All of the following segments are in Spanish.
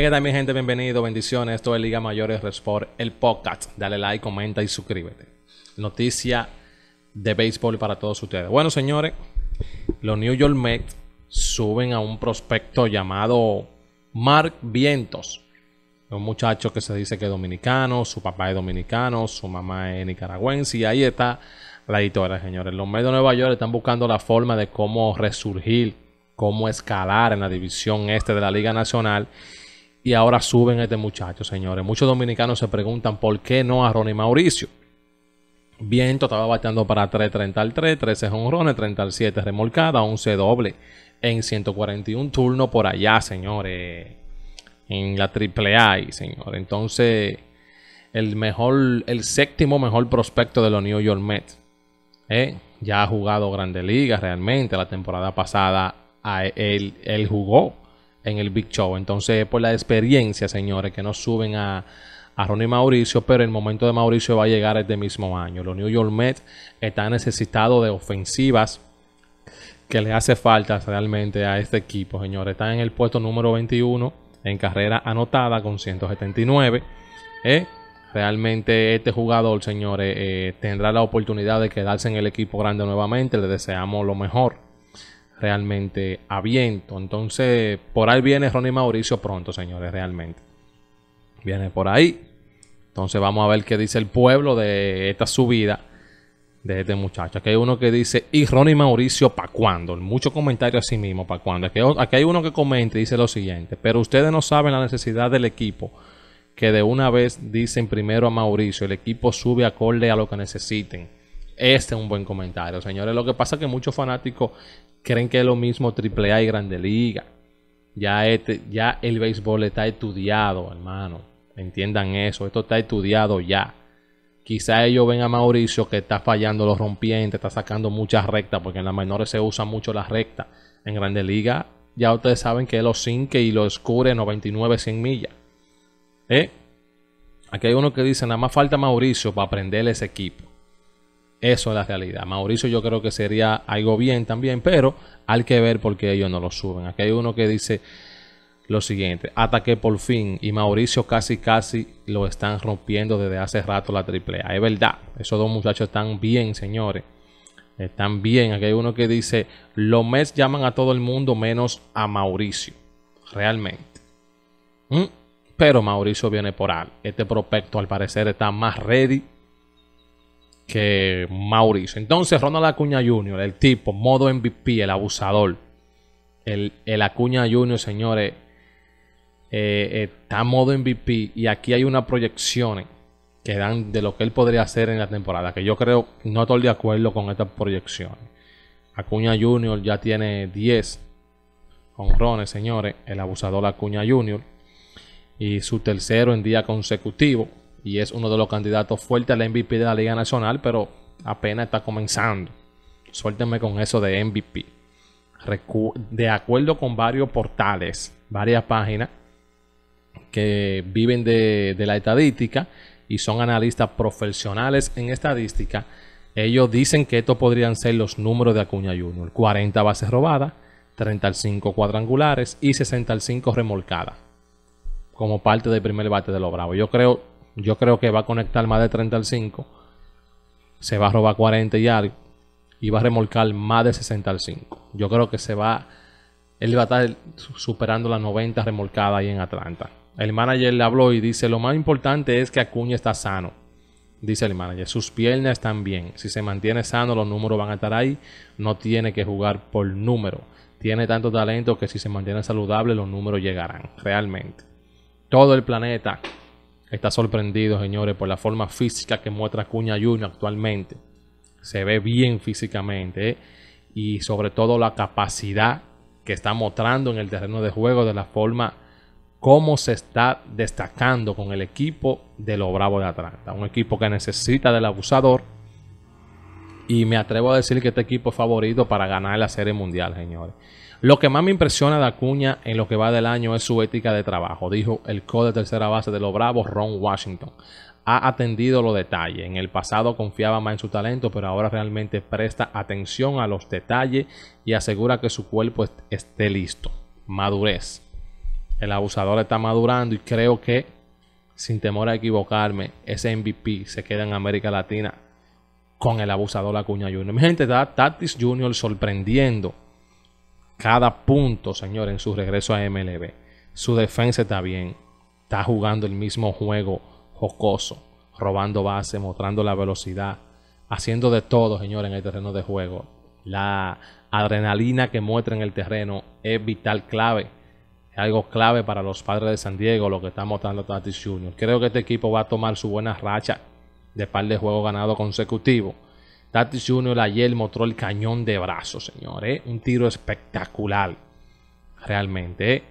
que mi gente, bienvenido, bendiciones. Esto es Liga Mayores Resport, el podcast. Dale like, comenta y suscríbete. Noticia de béisbol para todos ustedes. Bueno, señores, los New York Mets suben a un prospecto llamado Mark Vientos. Un muchacho que se dice que es dominicano, su papá es dominicano, su mamá es nicaragüense y ahí está la editora, señores. Los Mets de Nueva York están buscando la forma de cómo resurgir, cómo escalar en la división este de la Liga Nacional y ahora suben a este muchacho, señores. Muchos dominicanos se preguntan por qué no a Ronnie Mauricio. Viento estaba bateando para al 3.33, 13 al 37 remolcada, 11 doble en 141 turnos por allá, señores. En la triple A, señores. Entonces, el mejor, el séptimo mejor prospecto de los New York Mets. ¿eh? Ya ha jugado Grandes Ligas realmente. La temporada pasada él, él jugó en el Big Show. Entonces, por la experiencia, señores, que no suben a, Ronnie Mauricio, pero el momento de Mauricio va a llegar este mismo año. Los New York Mets están necesitados de ofensivas que le hace falta realmente a este equipo, señores. Están en el puesto número 21 en carrera anotada con 179. Eh, realmente este jugador, señores, eh, tendrá la oportunidad de quedarse en el equipo grande nuevamente. Le deseamos lo mejor realmente a Entonces, por ahí viene Ronnie Mauricio pronto, señores, realmente. Viene por ahí. Entonces, vamos a ver qué dice el pueblo de esta subida de este muchacho. Aquí hay uno que dice, y Ronnie Mauricio, para cuándo? Muchos comentarios sí mismo, para cuándo? Aquí, aquí hay uno que comenta y dice lo siguiente, pero ustedes no saben la necesidad del equipo, que de una vez dicen primero a Mauricio, el equipo sube acorde a lo que necesiten. Este es un buen comentario, señores. Lo que pasa es que muchos fanáticos creen que es lo mismo AAA y Grande Liga. Este, ya, el béisbol está estudiado, hermano. Entiendan eso, esto está estudiado ya. Quizá ellos ven a Mauricio que está fallando los rompientes, está sacando muchas rectas, porque en las menores se usan mucho las rectas. En Grande Liga ya ustedes saben que los 5 y los cubre 99, 100 millas. ¿Eh? Aquí hay uno que dice, nada más falta Mauricio para aprender ese equipo. Eso es la realidad. Mauricio yo creo que sería algo bien también, pero hay que ver por qué ellos no lo suben. Aquí hay uno que dice lo siguiente, hasta por fin y Mauricio casi casi lo están rompiendo desde hace rato la triple A. Es verdad, esos dos muchachos están bien, señores. Están bien. Aquí hay uno que dice, los mes llaman a todo el mundo menos a Mauricio. Realmente. ¿Mm? Pero Mauricio viene por algo. Este prospecto al parecer está más ready que Mauricio. Entonces, Ronald Acuña Jr., el tipo, modo MVP, el abusador. El, Acuña Jr., señores, eh, está modo MVP y aquí hay unas proyecciones que dan de lo que él podría hacer en la temporada, que yo creo no estoy de acuerdo con estas proyecciones. Acuña Jr. ya tiene 10 honrones, señores, el abusador Acuña Jr. Y su tercero en día consecutivo y es uno de los candidatos fuertes al MVP de la Liga Nacional, pero apenas está comenzando. Suélteme con eso de MVP. de acuerdo con varios portales, varias páginas que viven de, la estadística y son analistas profesionales en estadística, ellos dicen que estos podrían ser los números de Acuña Junior. 40 bases robadas, 35 cuadrangulares y 65 remolcadas. Como parte del primer bate de los Bravos. Yo creo yo creo que va a conectar más de 35. Se va a robar 40 y algo. Y va a remolcar más de 65. Yo creo que se va. Él va a estar superando las 90 remolcadas ahí en Atlanta. El manager le habló y dice: Lo más importante es que Acuña está sano. Dice el manager: Sus piernas están bien. Si se mantiene sano, los números van a estar ahí. No tiene que jugar por número. Tiene tanto talento que si se mantiene saludable, los números llegarán. Realmente. Todo el planeta está sorprendido, señores, por la forma física que muestra Cuña Junior actualmente. Se ve bien físicamente ¿eh? y sobre todo la capacidad que está mostrando en el terreno de juego de la forma como se está destacando con el equipo de los Bravos de Atlanta. Un equipo que necesita del abusador, y me atrevo a decir que este equipo es favorito para ganar la Serie Mundial, señores. Lo que más me impresiona de Acuña en lo que va del año es su ética de trabajo, dijo el co de tercera base de los Bravos, Ron Washington. Ha atendido los detalles. En el pasado confiaba más en su talento, pero ahora realmente presta atención a los detalles y asegura que su cuerpo esté listo. Madurez. El abusador está madurando y creo que, sin temor a equivocarme, ese MVP se queda en América Latina con el abusador Acuña Junior. Mi gente, Tatis Jr. sorprendiendo cada punto, señor, en su regreso a MLB. Su defensa está bien. Está jugando el mismo juego jocoso, robando base, mostrando la velocidad, haciendo de todo, señor, en el terreno de juego. La adrenalina que muestra en el terreno es vital, clave. Es algo clave para los padres de San Diego, lo que está mostrando Tatis Jr. Creo que este equipo va a tomar su buena racha de par de juegos ganados consecutivos. Tatis Jr. ayer mostró el cañón de brazo, señores. Un tiro espectacular, realmente.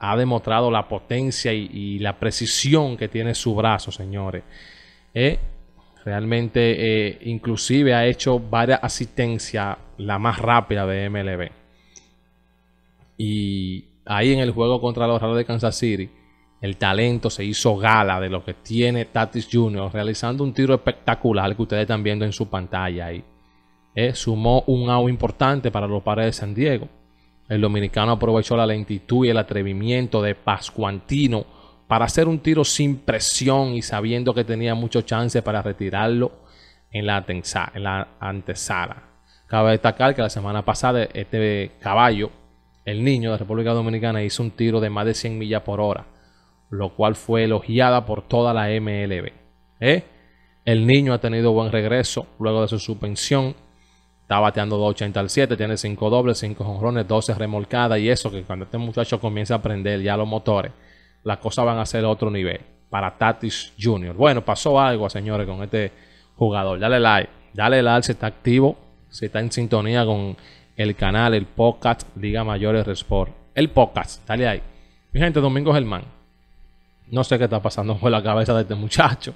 Ha demostrado la potencia y, la precisión que tiene su brazo, señores. Realmente, eh, inclusive ha hecho varias asistencias, la más rápida de MLB. Y ahí en el juego contra los Raros de Kansas City, el talento se hizo gala de lo que tiene Tatis Jr. realizando un tiro espectacular que ustedes están viendo en su pantalla ahí. Eh, sumó un au importante para los padres de San Diego. El dominicano aprovechó la lentitud y el atrevimiento de Pascuantino para hacer un tiro sin presión y sabiendo que tenía mucho chance para retirarlo en la, en la antesala. Cabe destacar que la semana pasada este caballo, el niño de República Dominicana, hizo un tiro de más de 100 millas por hora lo cual fue elogiada por toda la MLB. ¿eh? El niño ha tenido buen regreso luego de su suspensión. Está bateando 287, tiene 5 dobles, 5 jonrones, 12 remolcadas y eso que cuando este muchacho comienza a aprender ya los motores, las cosas van a ser otro nivel para Tatis Jr. Bueno, pasó algo, señores, con este jugador. Dale like, dale like si está activo, si está en sintonía con el canal, el podcast Liga Mayores Resport. El podcast, dale ahí. Mi gente, Domingo Germán no sé qué está pasando con la cabeza de este muchacho.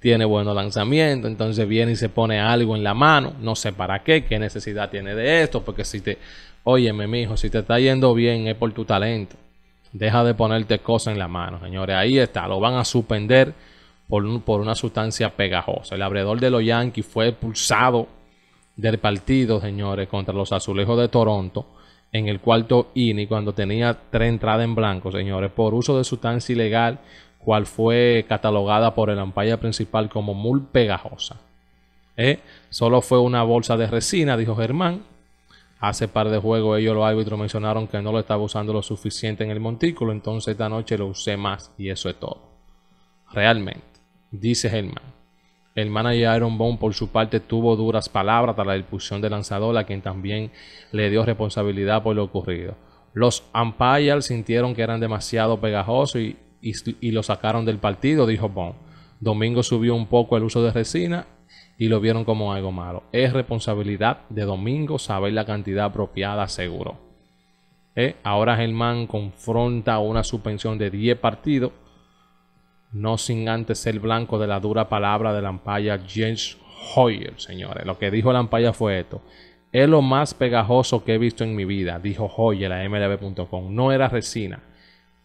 Tiene buenos lanzamientos, entonces viene y se pone algo en la mano. No sé para qué, qué necesidad tiene de esto, porque si te, óyeme, hijo si te está yendo bien es por tu talento. Deja de ponerte cosas en la mano, señores. Ahí está, lo van a suspender por, por una sustancia pegajosa. El abredor de los Yankees fue expulsado del partido, señores, contra los Azulejos de Toronto en el cuarto INI cuando tenía tres entradas en blanco, señores, por uso de sustancia ilegal, cual fue catalogada por el ampalla principal como muy pegajosa. Eh, solo fue una bolsa de resina, dijo Germán. Hace par de juegos ellos los árbitros mencionaron que no lo estaba usando lo suficiente en el montículo, entonces esta noche lo usé más y eso es todo. Realmente, dice Germán. El manager Aaron Bond, por su parte, tuvo duras palabras tras la expulsión del lanzador, a quien también le dio responsabilidad por lo ocurrido. Los umpires sintieron que eran demasiado pegajosos y, lo sacaron del partido, dijo Bond. Domingo subió un poco el uso de resina y lo vieron como algo malo. Es responsabilidad de Domingo saber la cantidad apropiada, seguro. Eh, ahora Ahora man confronta una suspensión de 10 partidos no sin antes ser blanco de la dura palabra la ampaya James Hoyer, señores. Lo que dijo la ampaya fue esto. Es lo más pegajoso que he visto en mi vida, dijo Hoyer a MLB.com. No era resina,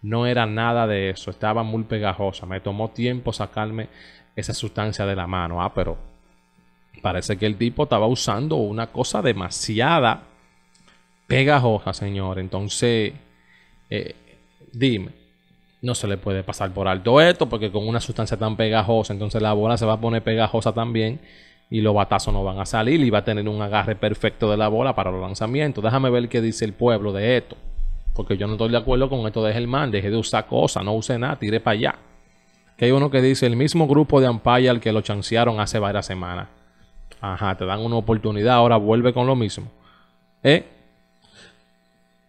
no era nada de eso, estaba muy pegajosa. Me tomó tiempo sacarme esa sustancia de la mano. Ah, pero parece que el tipo estaba usando una cosa demasiada pegajosa, señor. Entonces, eh, dime, no se le puede pasar por alto esto, porque con una sustancia tan pegajosa, entonces la bola se va a poner pegajosa también y los batazos no van a salir y va a tener un agarre perfecto de la bola para los lanzamientos. Déjame ver qué dice el pueblo de esto, porque yo no estoy de acuerdo con esto de Germán, deje de usar cosas, no use nada, tire para allá. Que hay uno que dice el mismo grupo de Ampaya al que lo chancearon hace varias semanas. Ajá, te dan una oportunidad, ahora vuelve con lo mismo. ¿Eh?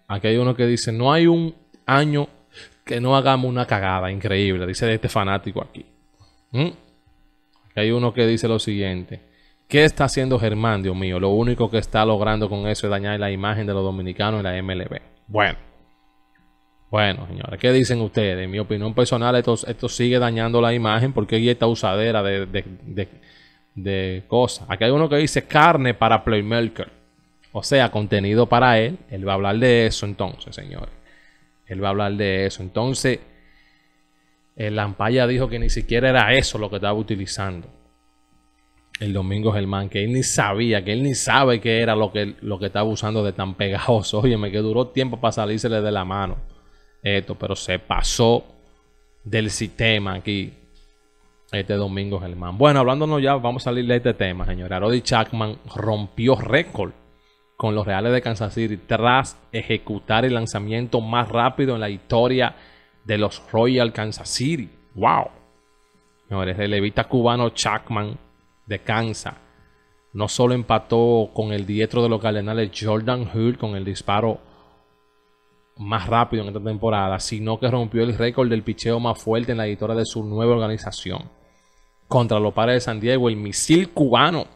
Aquí hay uno que dice, no hay un año que no hagamos una cagada increíble, dice este fanático ¿Mm? aquí. Hay uno que dice lo siguiente. ¿Qué está haciendo Germán, Dios mío? Lo único que está logrando con eso es dañar la imagen de los dominicanos en la MLB. Bueno. Bueno, señores, ¿qué dicen ustedes? En mi opinión personal, esto, esto sigue dañando la imagen porque hay esta usadera de, de, cosas. Aquí hay uno que dice carne para Playmaker. O sea, contenido para él. Él va a hablar de eso entonces, señores. Él va a hablar de eso. Entonces, el eh, Lampaya dijo que ni siquiera era eso lo que estaba utilizando. El Domingo Germán, que él ni sabía, que él ni sabe qué era lo que, lo que estaba usando de tan pegajoso. Óyeme, que duró tiempo para salírsele de la mano esto, pero se pasó del sistema aquí este Domingo Germán. Bueno, hablándonos ya, vamos a salir de este tema, señora. Arodi Chapman rompió récord con los Reales de Kansas City tras ejecutar el lanzamiento más rápido en la historia de los Royal Kansas City. ¡Wow! Señores, el levita cubano Chapman de Kansas no solo empató con el diestro de los Cardenales Jordan Hill con el disparo más rápido en esta temporada, sino que rompió el récord del picheo más fuerte en la historia de su nueva organización. Contra los padres de San Diego, el misil cubano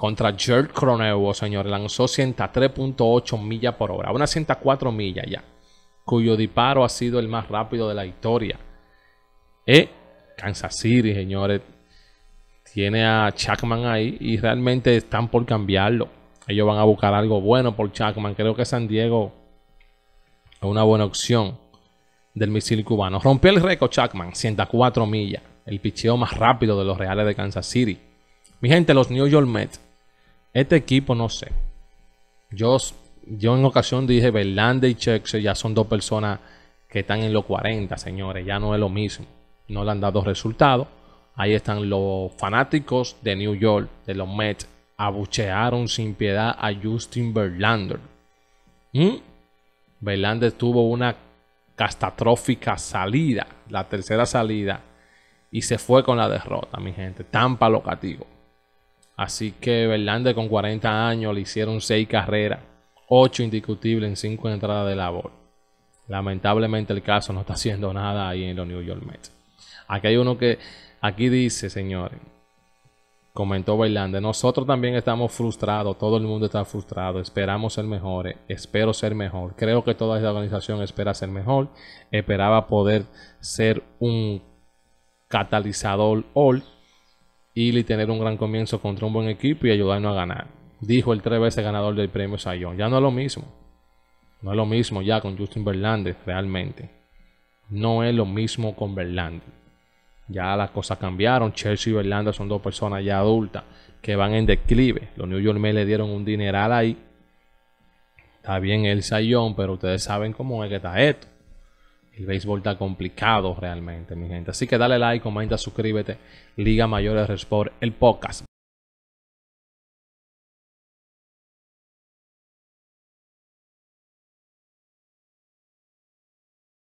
contra Jerk Cronevo, oh señores. Lanzó 103.8 millas por hora, Una 104 millas ya, cuyo disparo ha sido el más rápido de la historia. Eh, Kansas City, señores, tiene a Chapman ahí y realmente están por cambiarlo. Ellos van a buscar algo bueno por Chapman. Creo que San Diego es una buena opción del misil cubano. Rompió el récord Chapman, 104 millas, el picheo más rápido de los Reales de Kansas City. Mi gente, los New York Mets este equipo, no sé. Yo, yo en ocasión dije, Verlande y Chexer ya son dos personas que están en los 40, señores. Ya no es lo mismo. No le han dado resultados. Ahí están los fanáticos de New York, de los Mets. Abuchearon sin piedad a Justin Verlander. ¿Mm? tuvo una catastrófica salida, la tercera salida, y se fue con la derrota, mi gente. Tampa palocativo Así que Verlander con 40 años le hicieron 6 carreras, 8 indiscutibles en 5 entradas de labor. Lamentablemente el caso no está haciendo nada ahí en los New York Mets. Aquí hay uno que, aquí dice, señores, comentó Verlander, nosotros también estamos frustrados, todo el mundo está frustrado, esperamos ser mejores, espero ser mejor, creo que toda esta organización espera ser mejor, esperaba poder ser un catalizador all y tener un gran comienzo contra un buen equipo y ayudarnos a ganar. Dijo el tres veces ganador del premio Sayón. Ya no es lo mismo. No es lo mismo ya con Justin Verlander realmente. No es lo mismo con Verlander. Ya las cosas cambiaron. Chelsea y Verlander son dos personas ya adultas que van en declive. Los New York Mets le dieron un dineral ahí. Está bien el Sayón, pero ustedes saben cómo es que está esto el béisbol está complicado realmente, mi gente. Así que dale like, comenta, suscríbete. Liga Mayor de Sport, el podcast.